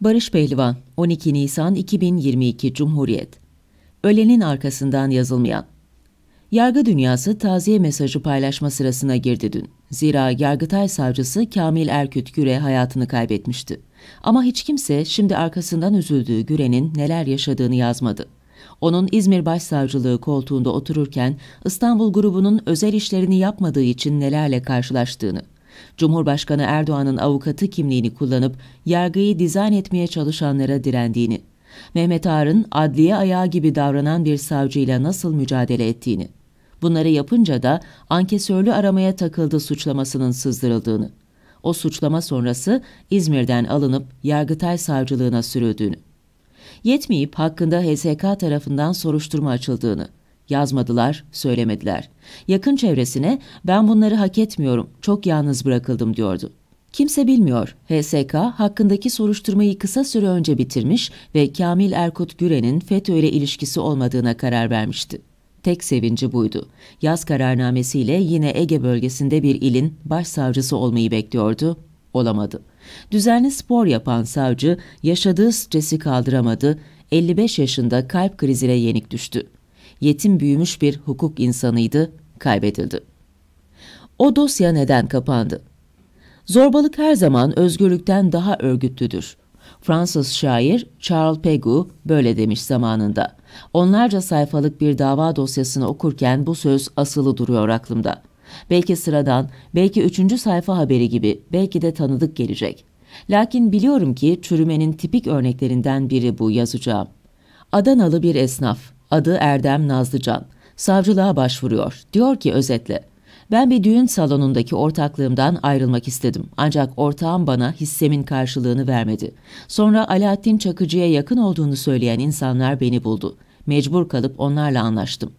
Barış Pehlivan, 12 Nisan 2022 Cumhuriyet Ölenin arkasından yazılmayan Yargı dünyası taziye mesajı paylaşma sırasına girdi dün. Zira Yargıtay Savcısı Kamil Erküt Güre hayatını kaybetmişti. Ama hiç kimse şimdi arkasından üzüldüğü Güre'nin neler yaşadığını yazmadı. Onun İzmir Başsavcılığı koltuğunda otururken İstanbul grubunun özel işlerini yapmadığı için nelerle karşılaştığını, Cumhurbaşkanı Erdoğan'ın avukatı kimliğini kullanıp yargıyı dizayn etmeye çalışanlara direndiğini, Mehmet Ağar'ın adliye ayağı gibi davranan bir savcıyla nasıl mücadele ettiğini, bunları yapınca da ankesörlü aramaya takıldı suçlamasının sızdırıldığını, o suçlama sonrası İzmir'den alınıp Yargıtay Savcılığına sürüldüğünü, yetmeyip hakkında HSK tarafından soruşturma açıldığını, Yazmadılar, söylemediler. Yakın çevresine ben bunları hak etmiyorum, çok yalnız bırakıldım diyordu. Kimse bilmiyor. HSK hakkındaki soruşturmayı kısa süre önce bitirmiş ve Kamil Erkut Güren'in FETÖ ile ilişkisi olmadığına karar vermişti. Tek sevinci buydu. Yaz kararnamesiyle yine Ege bölgesinde bir ilin başsavcısı olmayı bekliyordu, olamadı. Düzenli spor yapan savcı yaşadığı stresi kaldıramadı, 55 yaşında kalp krizine yenik düştü yetim büyümüş bir hukuk insanıydı, kaybedildi. O dosya neden kapandı? Zorbalık her zaman özgürlükten daha örgütlüdür. Fransız şair Charles Pegu böyle demiş zamanında. Onlarca sayfalık bir dava dosyasını okurken bu söz asılı duruyor aklımda. Belki sıradan, belki üçüncü sayfa haberi gibi, belki de tanıdık gelecek. Lakin biliyorum ki çürümenin tipik örneklerinden biri bu yazacağım. Adanalı bir esnaf. Adı Erdem Nazlıcan. Savcılığa başvuruyor. Diyor ki özetle. Ben bir düğün salonundaki ortaklığımdan ayrılmak istedim. Ancak ortağım bana hissemin karşılığını vermedi. Sonra Alaaddin Çakıcı'ya yakın olduğunu söyleyen insanlar beni buldu. Mecbur kalıp onlarla anlaştım.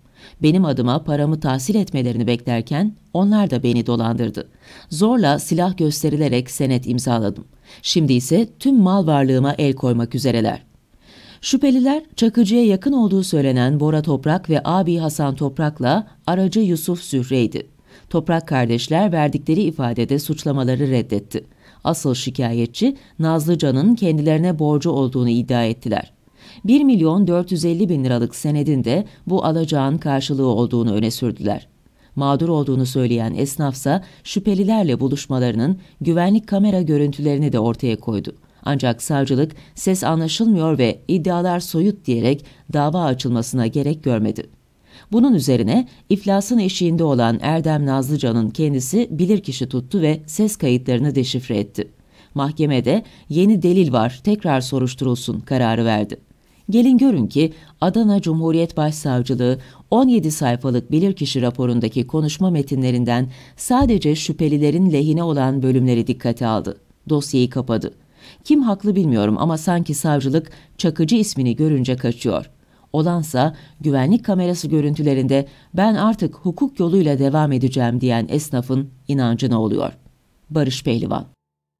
Benim adıma paramı tahsil etmelerini beklerken onlar da beni dolandırdı. Zorla silah gösterilerek senet imzaladım. Şimdi ise tüm mal varlığıma el koymak üzereler. Şüpheliler Çakıcı'ya yakın olduğu söylenen Bora Toprak ve abi Hasan Toprak'la aracı Yusuf Zühre'ydi. Toprak kardeşler verdikleri ifadede suçlamaları reddetti. Asıl şikayetçi Nazlıcan'ın kendilerine borcu olduğunu iddia ettiler. 1 milyon 450 bin liralık senedinde bu alacağın karşılığı olduğunu öne sürdüler. Mağdur olduğunu söyleyen esnafsa şüphelilerle buluşmalarının güvenlik kamera görüntülerini de ortaya koydu. Ancak savcılık ses anlaşılmıyor ve iddialar soyut diyerek dava açılmasına gerek görmedi. Bunun üzerine iflasın eşiğinde olan Erdem Nazlıcan'ın kendisi bilirkişi tuttu ve ses kayıtlarını deşifre etti. Mahkemede yeni delil var tekrar soruşturulsun kararı verdi. Gelin görün ki Adana Cumhuriyet Başsavcılığı 17 sayfalık bilirkişi raporundaki konuşma metinlerinden sadece şüphelilerin lehine olan bölümleri dikkate aldı. Dosyayı kapadı. Kim haklı bilmiyorum ama sanki savcılık Çakıcı ismini görünce kaçıyor. Olansa güvenlik kamerası görüntülerinde ben artık hukuk yoluyla devam edeceğim diyen esnafın inancına oluyor. Barış Pehlivan